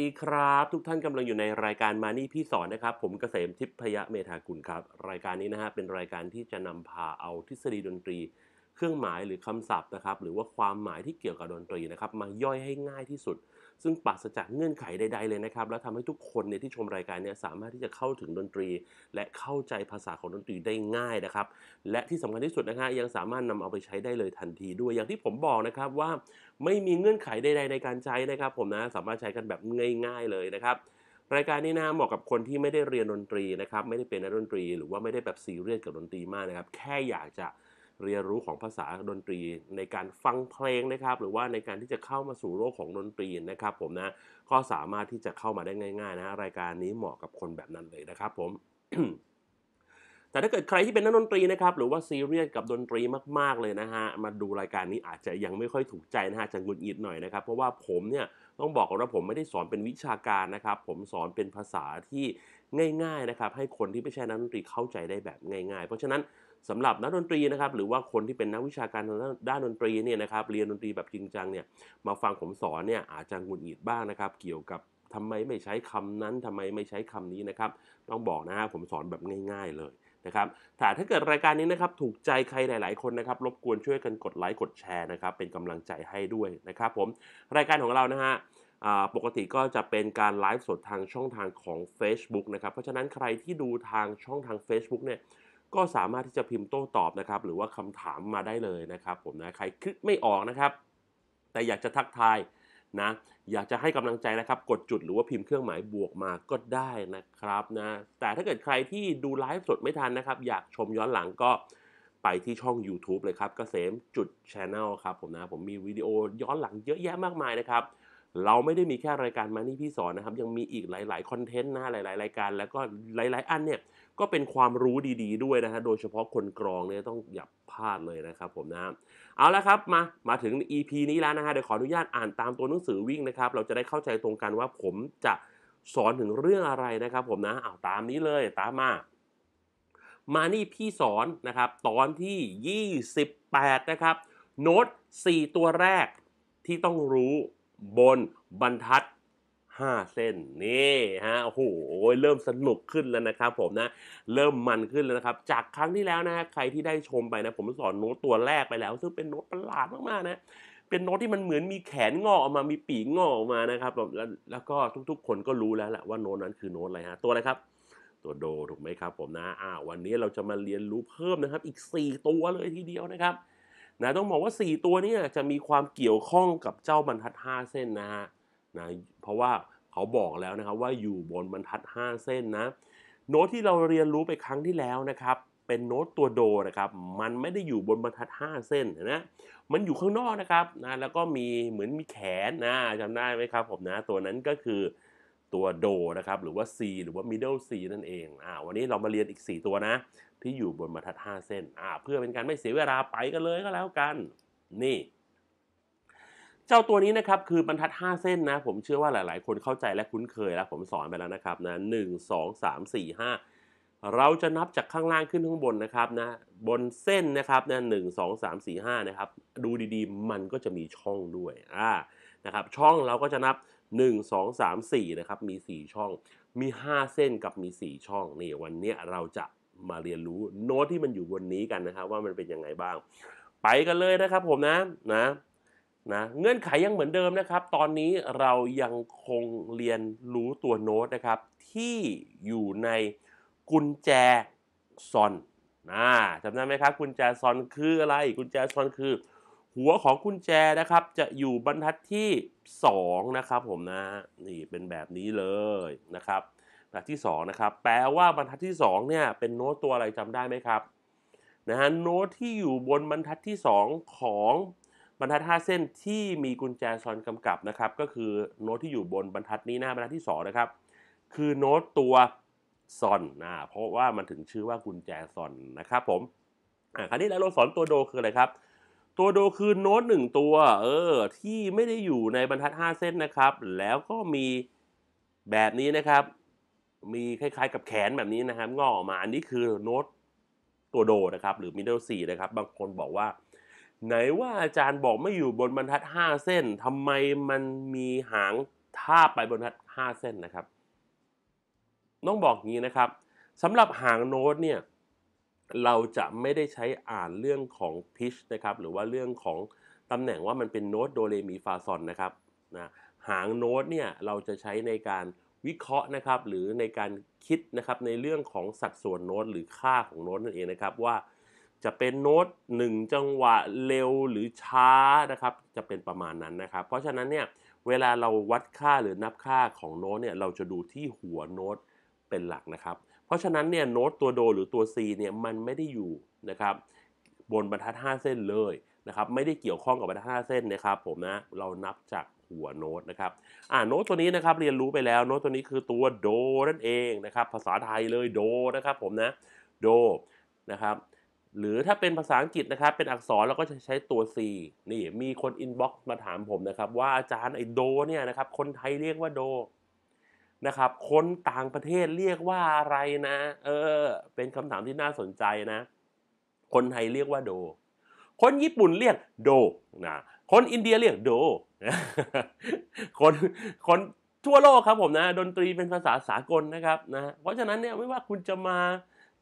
ดีครับทุกท่านกำลังอยู่ในรายการมานี่พี่สอนนะครับ ผมเกษมทิพยเมธากุลครับรายการนี้นะฮะเป็นรายการที่จะนำพาเอาทฤษฎีดนตรี เครื่องหมายหรือคำศัพท์นะครับหรือว่าความหมายที่เกี่ยวกับดนตรีนะครับ มาย่อยให้ง่ายที่สุด ซึ่งปราศจากเงื่อนไขใดๆเลยนะครับแล้วทำให้ทุกคนเนี่ยที่ชมรายการเนี่ยสามารถที่จะเข้าถึงดนตรี และเข้าใจภาษาของดนตรีได้ง่ายนะครับ และที่สำคัญที่สุดนะฮะยังสามารถนำเอาไปใช้ได้เลยทันทีด้วยอย่างที่ผมบอกนะครับว่าไม่มีเงื่อนไขใดๆ ในการใช้นะครับ ผมนะสามารถใช้กันแบบง่าย ๆ เลยนะครับ รายการนี้นะเหมาะกับคนที่ไม่ได้เรียนดนตรีนะครับ ไม่ได้เป็นนักดนตรี หรือว่าไม่ได้แบบซีเรียสกับดนตรีมากนะครับ แค่อยากจะเรียนรู้ของภาษาดนตรี ในการฟังเพลงนะครับ หรือว่าในการที่จะเข้ามาสู่โลกของดนตรีนะครับ ผมนะก็สามารถที่จะเข้ามาได้ง่ายๆนะ รายการนี้เหมาะกับคนแบบนั้นเลยนะครับผมแต่ถ้าเกิดใครที่เป็นนักดนตรีนะครับ หรือว่าซีเรียสกับดนตรีมากๆ เลยนะฮะ มาดูรายการนี้อาจจะยังไม่ค่อยถูกใจนะฮะจะงงุนอิดหน่อยนะครับ เพราะว่าผมเนี่ยต้องบอกว่าผมไม่ได้สอนเป็นวิชาการนะครับ ผมสอนเป็นภาษาที่ง่ายๆนะครับ ให้คนที่ไม่ใช่นักดนตรีเข้าใจได้แบบง่าย ๆ เพราะฉะนั้นสำหรับนักดนตรีนะครับ หรือว่าคนที่เป็นนักวิชาการด้านดนตรีเนี่ยนะครับ เรียนดนตรีแบบจริงจังเนี่ย มาฟังผมสอนเนี่ยอาจจะงุนอิดบ้างนะครับ เกี่ยวกับทำไมไม่ใช้คำนั้นทำไมไม่ใช้คำนี้นะครับ ต้องบอกนะฮะ ผมสอนแบบง่าย ๆเลยนะครับถ้าถ้าเกิดรายการนี้นะครับถูกใจใครหลาย ๆคนนะครับรบกวนช่วยกันกดไลค์กดแชร์นะครับเป็นกำลังใจให้ด้วยนะครับผมรายการของเรานะฮะปกติก็จะเป็นการไลฟ์สดทางช่องทางของ Facebook นะครับเพราะฉะนั้นใครที่ดูทางช่องทาง Facebook เนี่ยก็สามารถที่จะพิมพ์โต้ตอบนะครับหรือว่าคำถามมาได้เลยนะครับผมนะใครคิดไม่ออกนะครับแต่อยากจะทักทายนะอยากจะให้กำลังใจนะครับกดจุดหรือว่าพิมพ์เครื่องหมายบวกมาก็ได้นะครับนะแต่ถ้าเกิดใครที่ดูไลฟ์สดไม่ทันนะครับ อยากชมย้อนหลังก็ไปที่ช่อง YouTube เลยครับกเกษมจุดชาแนลครับผมนะผมมีวิดีโอย้อนหลังเยอะแยะมากมายนะครับเราไม่ได้มีแค่รายการมานี่พี่สอนนะครับยังมีอีกหลาย ๆ คอนเทนต์นะหลาย ๆ รายการ แล้วก็หลาย ๆ อันเนี่ยก็เป็นความรู้ดีๆด้วยนะฮะ โดยเฉพาะคนกรองเนี่ยต้องอย่าพลาดเลยนะครับผมนะเอาละครับมา มาถึง EP นี้แล้วนะฮะ เดี๋ยวขออนุญาตอ่านตามตัวหนังสือวิ่งนะครับ เราจะได้เข้าใจตรงกันว่าผมจะสอนถึงเรื่องอะไรนะครับผมนะเอาตามนี้เลย ตามมา มา นี่พี่สอนนะครับตอนที่ 28นะครับ โน้ต4 ตัวแรกที่ต้องรู้บนบรรทัด5 เส้นนี่ฮะโอ้โหเริ่มสนุกขึ้นแล้วนะครับ ผมนะเริ่มมันขึ้นแล้วนะครับ จากครั้งที่แล้วนะฮะใครที่ได้ชมไปนะผมสอนโน้ตตัวแรกไปแล้ว ซึ่ง เป็นโน้ตประหลาดมากๆนะเป็นโน้ตที่มันเหมือนมีแขนงอกออกมา มีปีกงอกออกมานะครับ แล้วแล้วก็ทุกๆ คนก็รู้แล้วแหละว่าโน้ตนั้นคือโน้ตอะไรฮะ ตัวอะไรครับ ตัวโดถูกไหมครับ ผมนะอ่า วันนี้เราจะมาเรียนรู้เพิ่มนะครับอีก 4 ตัวเลยทีเดียวนะครับนะต้องบอกว่า 4 ตัวนี้จะมีความเกี่ยวข้องกับเจ้าบรรทัด 5 เส้นนะฮะนะราะว่าเขาบอกแล้วนะครับว่าอยู่บนบรรทัด 5 เส้นนะโน้ตที่เราเรียนรู้ไปครั้งที่แล้วนะครับ เป็นโน้ตตัวโดนะครับ มันไม่ได้อยู่บนบรรทัด 5 เส้นนะมันอยู่ข้างนอกนะครับนะแล้วก็มีเหมือนมีแขนนะจำได้ไหมครับผมนะตัวนั้นก็คือตัวโดนะครับหรือว่า C หรือว่า middle C นั่นเองอ่าวันนี้เรามาเรียนอีก 4 ตัวนะ ที่อยู่บนบรรทัด 5 เส้นอ่าเพื่อเป็นการไม่เสียเวลาไปกันเลยก็แล้วกัน นี่เจ้าตัวนี้นะครับคือบรรทัด 5 เส้นนะ ผมเชื่อว่าหลายๆ คนเข้าใจและคุ้นเคยแล้ว ผมสอนไปแล้วนะครับนะหนึ่งสองสามสี่ห้าเราจะนับจากข้างล่างขึ้นข้างบนนะครับนะบนเส้นนะครับนะหนึ่งสองสามสี่ห้านะครับ ดูดี ๆ มันก็จะมีช่องด้วยอ่านะครับ ช่องเราก็จะนับ 1 2 3 4นะครับ มี4ช่องมี5เส้นกับมี 4 ช่อง นี่ วันนี้เราจะมาเรียนรู้โน้ตที่มันอยู่บนนี้กันนะครับ ว่ามันเป็นยังไงบ้าง ไปกันเลยนะครับ ผมนะนะนะเงื่อนไขยังเหมือนเดิมนะครับ ตอนนี้เรายังคงเรียนรู้ตัวโน้ตนะครับ ที่อยู่ในกุญแจซอนนะจำได้ไหมครับ กุญแจซอนคืออะไรกุญแจซอนคือ หัวของกุญแจนะครับ จะอยู่บรรทัดที่ 2 นะครับผมนะนี่ เป็นแบบนี้เลยนะครับบรรทัดที่2นะครับแปลว่าบรรทัดที่2เนี่ยเป็นโน้ตตัวอะไรจำได้ไหมครับนะฮะโน้ตที่อยู่บนบรรทัดที่2ของบรรทัด 5 เส้นที่มีกุญแจซอนกำกับนะครับ ก็คือโน้ตที่อยู่บนบรรทัดนี้หน้าบรรทัดที่ 2 นะครับคือโน้ตตัวซอนนะเพราะว่ามันถึงชื่อว่ากุญแจซอนนะครับ ผมอ่าคราวนี้แล้วเราสอนตัวโดคืออะไรครับ ตัวโดคือโน้ตหนึ่งตัวเออที่ไม่ได้อยู่ในบรรทัด 5 เส้นนะครับ แล้วก็มีแบบนี้นะครับ มีคล้าย ๆกับแขนแบบนี้นะครับงอออกมาอันนี้คือโน้ตตัวโดนะครับหรือมิดเดิลสี่นะครับ บางคนบอกว่าไหนว่าอาจารย์บอกไม่อยู่บนบรรทัด 5 เส้นทำไมมันมีหางทาบไปบนบรรทัด 5 เส้นนะครับต้องบอกงี้นะครับสำหรับหางโน้ตเนี่ยเราจะไม่ได้ใช้อ่านเรื่องของพิชนะครับ หรือว่าเรื่องของตำแหน่งว่ามันเป็นโน้ตโดเรมีฟาซอนนะครับนะหางโน้ตเนี่ยเราจะใช้ในการวิเคราะห์นะครับ หรือในการคิดนะครับในเรื่องของสัดส่วนโน้ต หรือค่าของโน้ตนั่นเองนะครับว่าจะเป็นโน้ต1จังหวะเร็วหรือช้านะครับจะเป็นประมาณนั้นนะครับ เพราะฉะนั้นเนี่ยเวลาเราวัดค่าหรือนับค่าของโน้ตเนี่ยเราจะดูที่หัวโน้ตเป็นหลักนะครับ เพราะฉะนั้นเนี่ยโน้ตตัวโด หรือตัว C เนี่ยมันไม่ได้อยู่นะครับบนบรรทัด 5 เส้นเลยนะครับไม่ได้เกี่ยวข้องกับบรรทัด5เส้นนะครับผมนะเรานับจากหัวโน้ตนะครับ อ่าโน้ตตัวนี้นะครับเรียนรู้ไปแล้วโน้ตตัวนี้คือตัวโดนั่นเองนะครับ ภาษาไทยเลยโดนะครับผมนะโดนะครับหรือถ้าเป็นภาษาอังกฤษนะครับ เป็นอักษรเราก็จะใช้ตัว C นี่ มีคนอินบ็อกซ์มาถามผมนะครับ ว่าอาจารย์ไอโด เนี่ยนะครับคนไทยเรียกว่าโด นะครับ คนต่างประเทศเรียกว่าอะไรนะ เออ เป็นคำถามที่น่าสนใจนะ คนไทยเรียกว่าโด คนญี่ปุ่นเรียกโดนะคนอินเดียเรียกโดคนคนทั่วโลกครับผมนะ ดนตรีเป็นภาษาสากลนะครับ นะ เพราะฉะนั้นเนี่ย ไม่ว่าคุณจะมา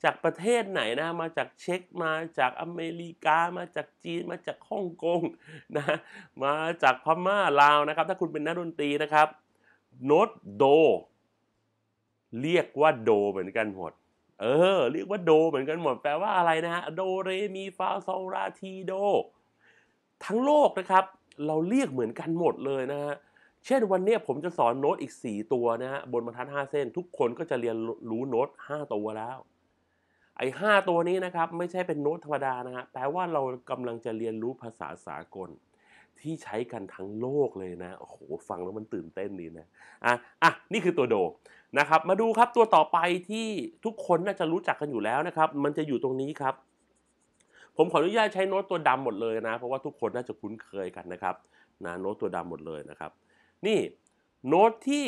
จากประเทศไหนนะ มาจากเช็กมาจากอเมริกามาจากจีน มาจากฮ่องกงนะ มาจากพม่า ลาวนะครับ ถ้าคุณเป็นนักดนตรีนะครับ โน้ตโด เรียกว่าโดเหมือนกันหมด เออ เรียกว่าโดเหมือนกันหมด แปลว่าอะไรนะฮะโดเรมีฟาโซราทีโด ทั้งโลกนะครับ เราเรียกเหมือนกันหมดเลยนะฮะ เช่นวันนี้ผมจะสอนโน้ตอีก 4 ตัวนะฮะ บนบรรทัด5เส้น ทุกคนก็จะเรียนรู้โน้ต5 ตัวแล้วไอ้ห้าตัวนี้นะครับไม่ใช่เป็นโน้ตธรรมดานะฮะแปลว่าเรากำลังจะเรียนรู้ภาษาสากลที่ใช้กันทั้งโลกเลยนะ โอ้โห ฟังแล้วมันตื่นเต้นดีนะ อ่ะ อ่ะ นี่คือตัวโดนะครับ มาดูครับตัวต่อไปที่ทุกคนน่าจะรู้จักกันอยู่แล้วนะครับ มันจะอยู่ตรงนี้ครับ ผมขออนุญาตใช้โน้ตตัวดำหมดเลยนะ เพราะว่าทุกคนน่าจะคุ้นเคยกันนะครับนะโน้ตตัวดำหมดเลยนะครับ นี่ โน้ตที่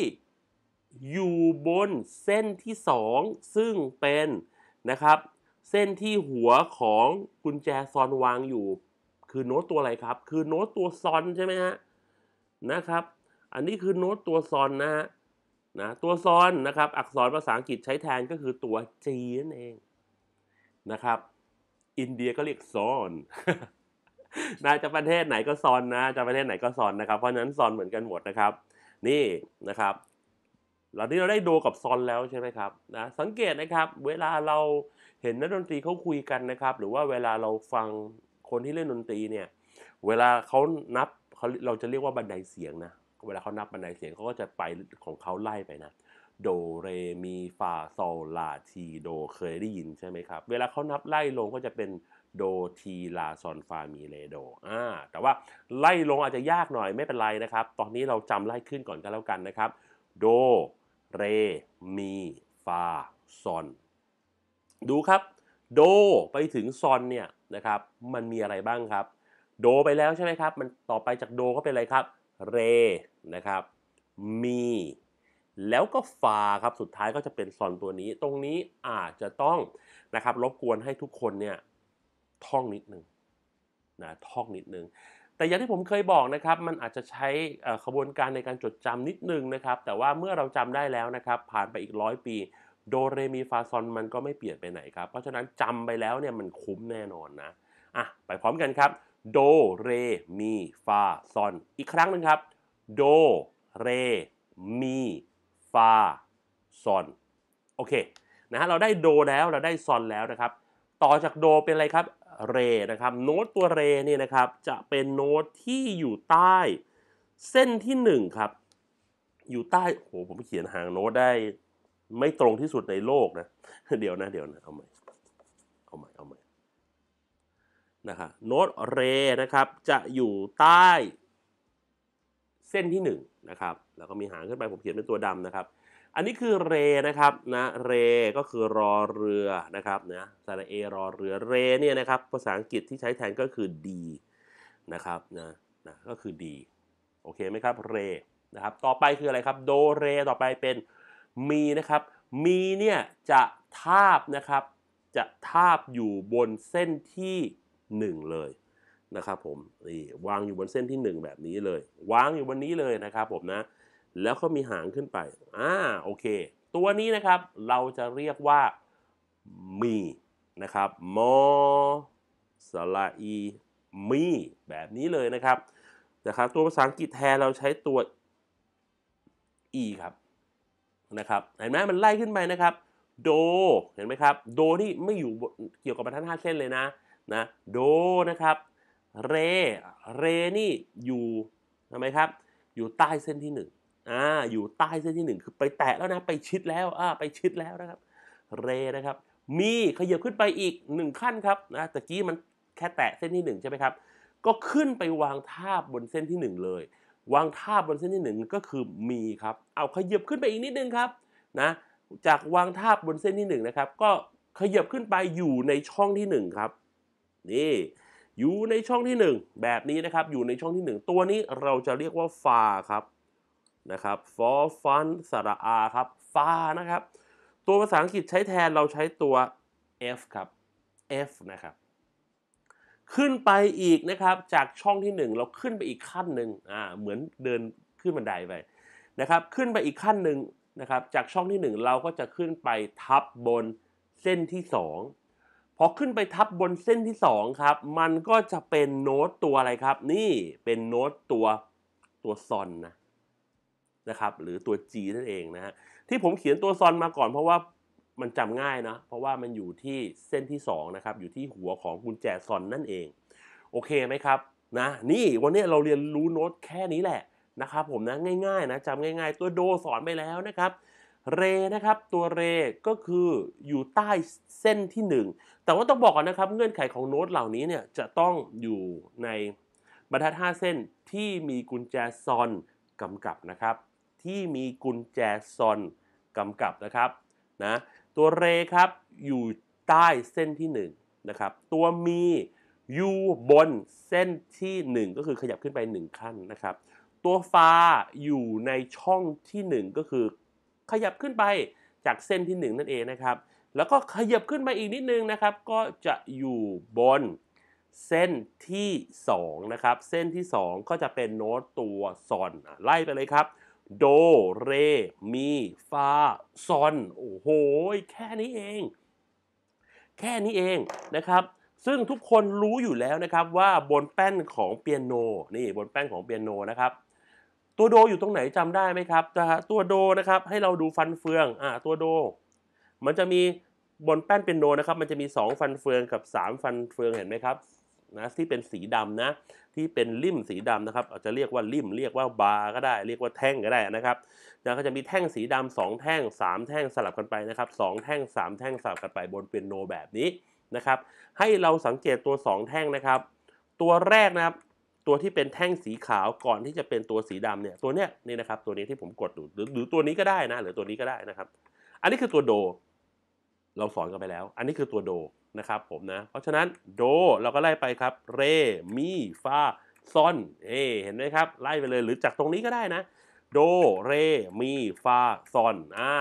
อยู่บนเส้นที่ 2 ซึ่งเป็นนะครับเส้นที่หัวของกุญแจซอนวางอยู่ คือโน้ตตัวอะไรครับ คือโน้ตตัวซอนใช่ไหมฮะนะครับ อันนี้คือโน้ตตัวซอนนะฮะนะ ตัวซอนนะครับอักษรภาษาอังกฤษใช้แทนก็คือตัว G นั่นเองนะครับ อินเดียก็เรียกซอนนะจะประเทศไหนก็ซอนนะจะประเทศไหนก็ซอนนะครับเพราะฉะนั้นซอนเหมือนกันหมดนะครับ นี่นะครับหลังที่เราได้โดกับซอนแล้วใช่ไหมครับนะสังเกตนะครับ เวลาเราเห็นนักดนตรีเขาคุยกันนะครับ หรือว่าเวลาเราฟังคนที่เล่นดนตรีเนี่ย เวลาเขานับเขาเราจะเรียกว่าบันไดเสียงนะ เวลาเขานับบันไดเสียงเขาก็จะไปของเขาไล่ไปนะโดเรมีฟาโซลาทีโดเคยได้ยินใช่ไหมครับเวลาเขานับไล่ลงก็จะเป็นโดทีลาซอนฟามีเลโดอ่าแต่ว่าไล่ลงอาจจะยากหน่อยไม่เป็นไรนะครับ ตอนนี้เราจำไล่ขึ้นก่อนก็นแล้วกันนะครับ โดเร มี ฟา ซอน ดูครับ โด ไปถึงซอนเนี่ยนะครับ มันมีอะไรบ้างครับ โดไปแล้วใช่ไหมครับ มันต่อไปจากโดก็เป็นอะไรครับ เร นะครับ มี แล้วก็ฟาครับ สุดท้ายก็จะเป็นซอนตัวนี้ ตรงนี้อาจจะต้องนะครับรบกวนให้ทุกคนเนี่ยท่องนิดนึงนะท่องนิดนึงแต่อย่างที่ผมเคยบอกนะครับ มันอาจจะใช้ขบวนการในการจดจำนิดนึงนะครับ แต่ว่าเมื่อเราจำได้แล้วนะครับ ผ่านไปอีกร้อยปีโดเรมีฟาซอนมันก็ไม่เปลี่ยนไปไหนครับเพราะฉะนั้นจำไปแล้วเนี่ยมันคุ้มแน่นอนนะอ่ะไปพร้อมกันครับโดเรมีฟาซอนอีกครั้งนึงครับโดเรมีฟาซอนโอเคนะฮะเราได้โดแล้วเราได้ซอนแล้วนะครับ ต่อจากโดเป็นอะไรครับเรนะครับโน้ตตัวเรเนี่ยนะครับจะเป็นโน้ตที่อยู่ใต้เส้นที่1ครับอยู่ใต้โอ้ผมเขียนหางโน้ตได้ไม่ตรงที่สุดในโลกนะเดี๋ยวนะเดี๋ยวนะเอาใหม่เอาใหม่เอาใหม่นะครับโน้ตเรนะครับจะอยู่ใต้เส้นที่1นะครับแล้วก็มีหางขึ้นไปผมเขียนเป็นตัวดำนะครับอันนี้คือเรนะครับนะเรก็คือรอเรือนะครับนะสระเอ รอเรือเรเนี่ยนะครับภาษาอังกฤษที่ใช้แทนก็คือดีนะครับนะนะก็คือดีโอเคไหมครับเรนะครับต่อไปคืออะไรครับ โดเรต่อไปเป็นมีนะครับ มีเนี่ยจะทาบนะครับจะทาบอยู่บนเส้นที่ 1 เลยนะครับผมนี่วางอยู่บนเส้นที่ 1 แบบนี้เลยวางอยู่บนนี้เลยนะครับผมนะแล้วก็มีหางขึ้นไป อ่า โอเค ตัวนี้นะครับ เราจะเรียกว่า มี นะครับ มอสระอี มี แบบนี้เลยนะครับนะครับ ตัวภาษาอังกฤษแทนเราใช้ตัว อี ครับ นะครับ เห็นไหมมันไล่ขึ้นไปนะครับ โด เห็นไหมครับ โดนี่ไม่อยู่เกี่ยวกับบรรทัดห้าเส้นเลยนะ นะ โดนะครับ เร เรนี่อยู่ทำไมครับ อยู่ใต้เส้นที่หนึ่งอ่าอยู่ใต้เส้นที่ 1 คือไปแตะแล้วนะ ไปชิดแล้ว อ่าไปชิดแล้วนะครับ เรนะครับ มีขยับขึ้นไปอีก 1 ขั้นครับนะตะกี้มันแค่แตะเส้นที่ 1 ใช่ไหมครับก็ขึ้นไปวางท่าบนเส้นที่1เลยวางท่าบนเส้นที่ 1 ก็คือมีครับ เอาขยับขึ้นไปอีกนิดนึงครับนะจากวางท่าบนเส้นที่1นะครับก็ขยับขึ้นไปอยู่ในช่องที่1ครับนี่อยู่ในช่องที่ 1 แบบนี้นะครับอยู่ในช่องที่ 1 ตัวนี้เราจะเรียกว่าฟาครับนะครับ for fun สระอาครับ fa นะครับ ตัวภาษาอังกฤษใช้แทนเราใช้ตัว f ครับ f นะครับ ขึ้นไปอีกนะครับ จากช่องที่ 1 เราขึ้นไปอีกขั้นหนึ่งอ่าเหมือนเดินขึ้นบันไดไปนะครับ ขึ้นไปอีกขั้นหนึ่งนะครับ จากช่องที่ 1 เราก็จะขึ้นไปทับบนเส้นที่ 2พอขึ้นไปทับบนเส้นที่2ครับ มันก็จะเป็นโน้ตตัวอะไรครับ นี่เป็นโน้ตตัวตัวซอนนะนะครับหรือตัว G นั่นเองนะฮะที่ผมเขียนตัวซอนมาก่อนเพราะว่ามันจำง่ายนะ เพราะว่ามันอยู่ที่เส้นที่2นะครับอยู่ที่หัวของกุญแจซอนนั่นเอง โอเคไหมครับนะ นี่วันนี้เราเรียนรู้โน้ตแค่นี้แหละนะครับผมนะง่ายๆนะจำง่ายๆ ตัวโดสอนไปแล้วนะครับ เรนะครับตัวเรก็คืออยู่ใต้เส้นที่ 1 แต่ว่าต้องบอกก่อนนะครับ เงื่อนไขของโน้ตเหล่านี้เนี่ยจะต้องอยู่ในบรรทัด5เส้นที่มีกุญแจซอนกำกับนะครับที่มีกุญแจซอนกำกับนะครับนะตัวเรครับอยู่ใต้เส้นที่1นะครับตัวมีอยู่บนเส้นที่ 1 ก็คือขยับขึ้นไป 1 ขั้นนะครับ ตัวฟาอยู่ในช่องที่1ก็คือขยับขึ้นไปจากเส้นที่ 1 นั่นเองนะครับ แล้วก็ขยับขึ้นไปอีกนิดนึงนะครับก็จะอยู่บนเส้นที่2นะครับเส้นที่ 2 ก็จะเป็นโน้ตตัวซอนไล่ไปเลยครับโด เร มี ฟา ซอนโอ้โห แค่นี้เอง แค่นี้เองนะครับ ซึ่งทุกคนรู้อยู่แล้วนะครับว่าบนแป้นของเปียโนนี่บนแป้นของเปียโนนะครับ ตัวโดอยู่ตรงไหนจำได้ไหมครับ ตัวโดนะครับ ให้เราดูฟันเฟืองอ่า ตัวโด มันจะมีบนแป้นเปียโนนะครับ มันจะมี 2 ฟันเฟืองกับ 3 ฟันเฟืองเห็นไหมครับนะที่เป็นสีดำนะที่เป็นลิ่มสีดำนะครับอาจจะเรียกว่าลิ่มเรียกว่าบาร์ก็ได้ เรียกว่าแท่งก็ได้นะครับจะก็จะมีแท่งสีดำสองแท่ง3แท่งสลับกันไปนะครับสแท่ง3แท่งสลับกันไปบนเปียโนแบบนี้นะครับ ให้เราสังเกตตัว 2 แท่งนะครับ ตัวแรกนะครับตัวที่เป็นแท่งสีขาวก่อนที่จะเป็นตัวสีดำเนี่ยตัวเนี้ยนี่นะครับตัวนี้ที่ผมกดดูหรือตัวนี้ก็ได้นะหรือตัวนี้ก็ได้นะครับ อันนี้คือตัวโด เราสอนกันไปแล้วอันนี้คือตัวโดนะครับผมนะ เพราะฉะนั้นโดเราก็ไล่ไปครับ เร มีฟาซอนเอ เห็นไหมครับ ไล่ไปเลย หรือจากตรงนี้ก็ได้นะ โดเรมีฟาซอนอ่า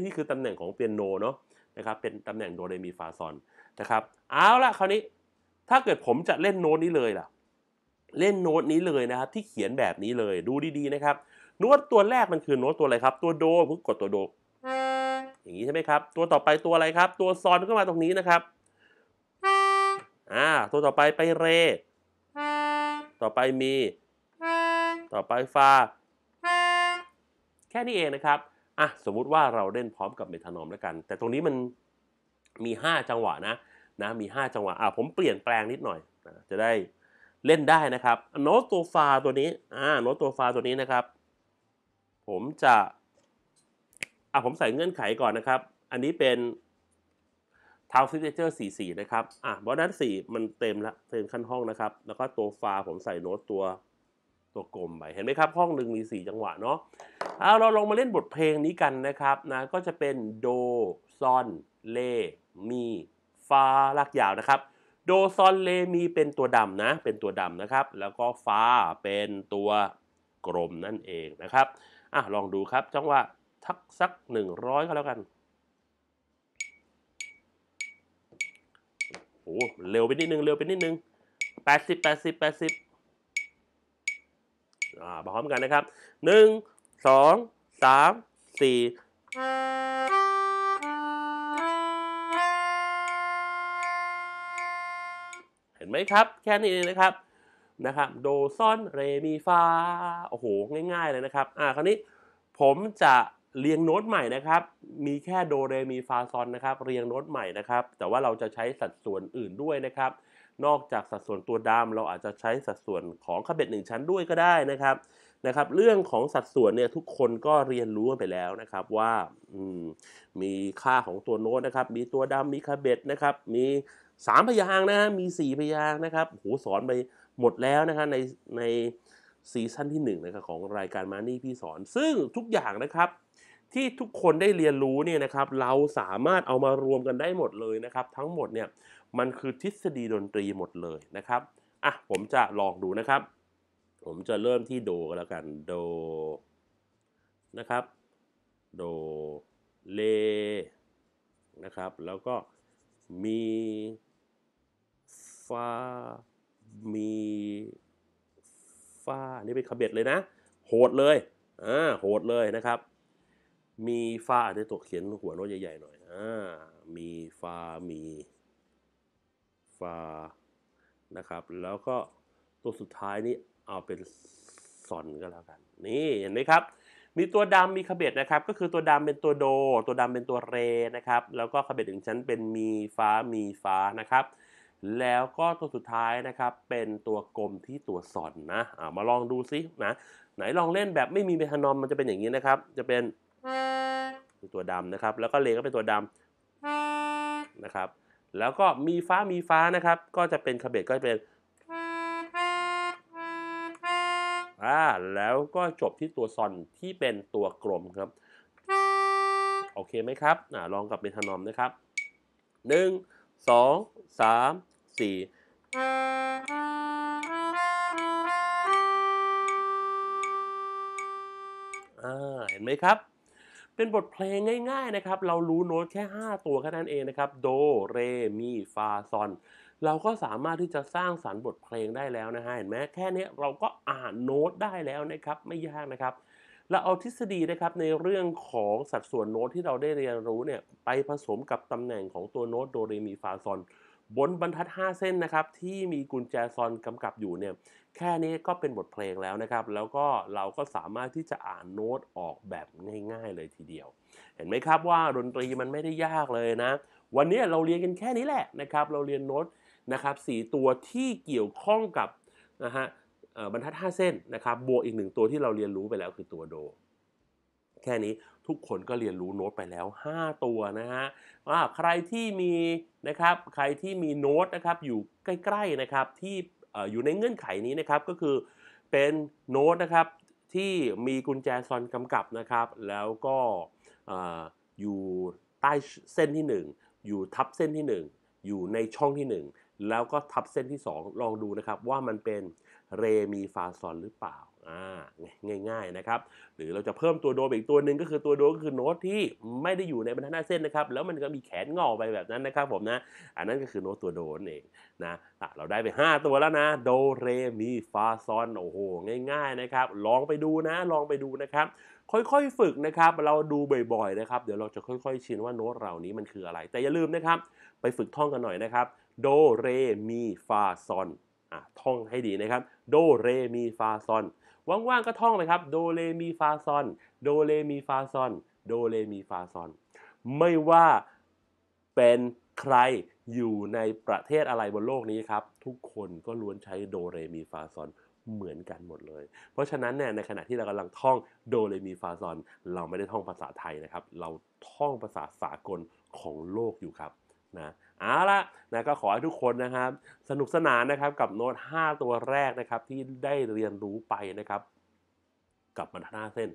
นี่คือตำแหน่งของเปียโนเนาะนะครับเป็นตำแหน่งโดเรมีฟาซอนนะครับ เอาละคราวนี้ ถ้าเกิดผมจะเล่นโน้ตนี้เลยล่ะเล่นโน้ตนี้เลยนะครับ ที่เขียนแบบนี้เลย ดูดี ๆนะครับโน้ตตัวแรกมันคือโน้ตตัวอะไรครับ ตัวโดผมกดตัวโดอย่างนี้ใช่ไหมครับ ตัวต่อไปตัวอะไรครับ ตัวซอนก็มาตรงนี้นะครับอ่าตัวต่อไปไปเร ต่อไปมี ต่อไปฟาแค่นี้เองนะครับอ่ะสมมุติว่าเราเล่นพร้อมกับเมทานอมแล้วกัน แต่ตรงนี้มันมี 5 จังหวะนะนะมี 5 จังหวะอ่ะผมเปลี่ยนแปลงนิดหน่อยนะจะได้เล่นได้นะครับโน้ตตัวฟาตัวนี้อ่าโน้ตตัวฟาตัวนี้นะครับ ผมจะอ่ะผมใส่เงื่อนไขก่อนนะครับ อันนี้เป็นทาวซิเนเจอร์สี่สี่นะครับ อ่ะ บอลนั้นสี่มันเต็มละเต็มขั้นห้องนะครับ แล้วก็ตัวฟาผมใส่โน้ตตัวตัวกลมไป เห็นไหมครับ ห้องหนึ่งมี 4 จังหวะเนาะเอาเราลองมาเล่นบทเพลงนี้กันนะครับนะก็จะเป็นโดซอนเลมีฟาลากยาวนะครับ โดซอนเลมีเป็นตัวดำนะเป็นตัวดำนะครับ แล้วก็ฟาเป็นตัวกลมนั่นเองนะครับ อ่ะลองดูครับจังหวะทักสัก 100ก็แล้วกันโหเร็วไปนิดนึงเร็วไปนิดนึง80 80 80อ่าพร้อมกันนะครับ 1 2 3 4 เห็นไหมครับแค่นี้เองนะครับ นะครับ โดซ่อนเรมีฟา โอ้โห ง่าย ๆ เลยนะครับ อ่า คราวนี้ผมจะเรียงโน้ตใหม่นะครับ มีแค่โดเรมีฟาซอนนะครับ เรียงโน้ตใหม่นะครับ แต่ว่าเราจะใช้สัดส่วนอื่นด้วยนะครับ นอกจากสัดส่วนตัวดามเราอาจจะใช้สัดส่วนของขบเบ็ดหนึ่งชั้นด้วยก็ได้นะครับ นะครับ เรื่องของสัดส่วนเนี่ยทุกคนก็เรียนรู้ไปแล้วนะครับว่า มีค่าของตัวโน้ตนะครับ มีตัวดามมีขบเบ็ดนะครับ มี3พยางคนะมี4พยางนะครับโหสอนไปหมดแล้วนะครับในในซีซั่นที่ 1 นะครับของรายการมานี่พี่สอน ซึ่งทุกอย่างนะครับที่ทุกคนได้เรียนรู้เนี่ยนะครับ เราสามารถเอามารวมกันได้หมดเลยนะครับ ทั้งหมดเนี่ย มันคือทฤษฎีดนตรีหมดเลยนะครับ อ่ะ ผมจะลองดูนะครับ ผมจะเริ่มที่โดกันแล้วกันโด นะครับโดเลนะครับ แล้วก็มีฟา มีฟา นี่เป็นขบเบ็ดเลยนะ โหดเลย อ่าโหดเลยนะครับมีฟาอันนี้ตกเขียนหัวโน้ตใหญ่ๆหน่อย อ่า มีฟามีฟานะครับ แล้วก็ตัวสุดท้ายนี้เอาเป็นซอนก็แล้วกัน นี่เห็นไหมครับ มีตัวดำมีคาเบตนะครับ ก็คือตัวดำเป็นตัวโด ตัวดำเป็นตัวเรนะครับ แล้วก็คาเบตถึงชั้นเป็นมีฟ้ามีฟ้านะครับ แล้วก็ตัวสุดท้ายนะครับเป็นตัวกลมที่ตัวสอนนะอามาลองดูซินะ ไหนลองเล่นแบบไม่มีเมทานอมมันจะเป็นอย่างนี้นะครับ จะเป็นเป็นตัวดำนะครับ แล้วก็เลก็เป็นตัวดำนะครับ แล้วก็มีฟ้ามีฟ้านะครับ ก็จะเป็นคาเบตก็จะเป็นอ่าแล้วก็จบที่ตัวซอนที่เป็นตัวกลมครับ โอเคไหมครับอ่าลองกับเมทานอมนะครับหนึ่งสองสามสี่เห็นไหมครับเป็นบทเพลงง่ายๆนะครับ เรารู้โน้ตแค่ 5 ตัวแค่นั้นเองนะครับ โด เร มี ฟา ซอน เราก็สามารถที่จะสร้างสารรค์บทเพลงได้แล้วนะฮะ เห็นไหม แค่นี้เราก็อ่านโน้ตได้แล้วนะครับ ไม่ยากนะครับ เราเอาทฤษฎีนะครับในเรื่องของสัดส่วนโน้ตที่เราได้เรียนรู้เนี่ยไปผสมกับตำแหน่งของตัวโน้ตโดเรมีฟาซอนบนบรรทัด 5 เส้นนะครับที่มีกุญแจซอนกำกับอยู่เนี่ยแค่นี้ ก็เป็นบทเพลงแล้วนะครับ แล้วก็ เราก็สามารถที่จะอ่านโน้ตออกแบบง่ายๆเลยทีเดียว เห็นไหมครับว่าดนตรีมันไม่ได้ยากเลยนะวันนี้เราเรียนกันแค่นี้แหละนะครับเราเรียนโน้ตนะครับสตัวที่เกี่ยวข้องกับนะฮะบรรทัด 5 เส้นนะครับบวกอีกหนึ่งตัวที่เราเรียนรู้ไปแล้วคือตัวโด แค่นี้ทุกคนก็เรียนรู้โน้ตไปแล้ว5 ตัวนะฮะว่าใครที่มีนะครับใครที่มีโน้ตนะครับอยู่ใกล้ๆนะครับที่อยู่ในเงื่อนไขนี้นะครับ ก็คือเป็นโน้ตนะครับที่มีกุญแจซอนกำกับนะครับ แล้วก็อยู่ใต้เส้นที่ 1 อยู่ทับเส้นที่ 1 อยู่ในช่องที่ 1 แล้วก็ทับเส้นที่ 2 ลองดูนะครับ ว่ามันเป็นเรมีฟาซอนหรือเปล่าง่ายๆนะครับ หรือเราจะเพิ่มตัวโดมอีกตัวหนึ่งก็คือตัวโดมก็คือโน้ตที่ไม่ได้อยู่ในบรรทัดหน้าเส้นนะครับ แล้วมันก็มีแขนงอไปแบบนั้นนะครับผมนะ อันนั้นก็คือโน้ตตัวโดนเองนะเราได้ไป 5 ตัวแล้วนะ โดเรมีฟาซอนโอ้โห ง่ายๆนะครับ ลองไปดูนะ ลองไปดูนะครับ ค่อยๆฝึกนะครับ เราดูบ่อยๆนะครับ เดี๋ยวเราจะค่อยๆชินว่าโน้ตเหล่านี้มันคืออะไร แต่อย่าลืมนะครับ ไปฝึกท่องกันหน่อยนะครับ โดเรมีฟาซอนท่องให้ดีนะครับ โดเรมีฟาซอนว่าง ๆ ก็ท่องเลยครับโดเรมีฟาซอนโดเรมีฟาซอนโดเรมีฟาซอนไม่ว่าเป็นใครอยู่ในประเทศอะไรบนโลกนี้ครับ ทุกคนก็ล้วนใช้โดเรมีฟาซอนเหมือนกันหมดเลย เพราะฉะนั้นเนี่ยในขณะที่เรากำลังท่องโดเรมีฟาซอนเราไม่ได้ท่องภาษาไทยนะครับ เราท่องภาษาสากลของโลกอยู่ครับนะเอาละนะก็ขอให้ทุกคนนะครับ สนุกสนานนะครับ กับโน้ต5ตัวแรกนะครับ ที่ได้เรียนรู้ไปนะครับ กับบรรทัดหน้าเส้น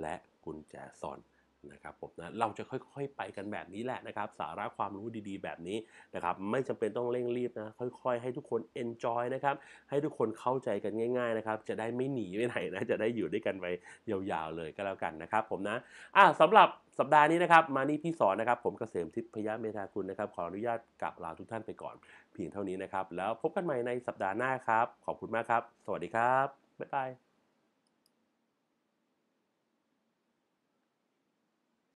และกุญแจสอนนะครับผมนะเราจะค่อยๆไปกันแบบนี้แหละนะครับ สาระความรู้ดีๆ แบบนี้นะครับ ไม่จำเป็นต้องเร่งรีบนะค่อยๆ ให้ทุกคน enjoy นะครับให้ทุกคนเข้าใจกันง่ายๆนะครับจะได้ไม่หนีไปไหนนะจะได้อยู่ด้วยกันไปยาวๆเลยก็แล้วกันนะครับ ผมนะอ่าสำหรับสัปดาห์นี้นะครับมานี่พี่สอนนะครับ ผมเกษมทิพย์พยาเมธาคุณนะครับขออนุญาตกลับลาทุกท่านไปก่อนเพียงเท่านี้นะครับแล้วพบกันใหม่ในสัปดาห์หน้าครับ ขอบคุณมากครับ สวัสดีครับบ๊ายบาย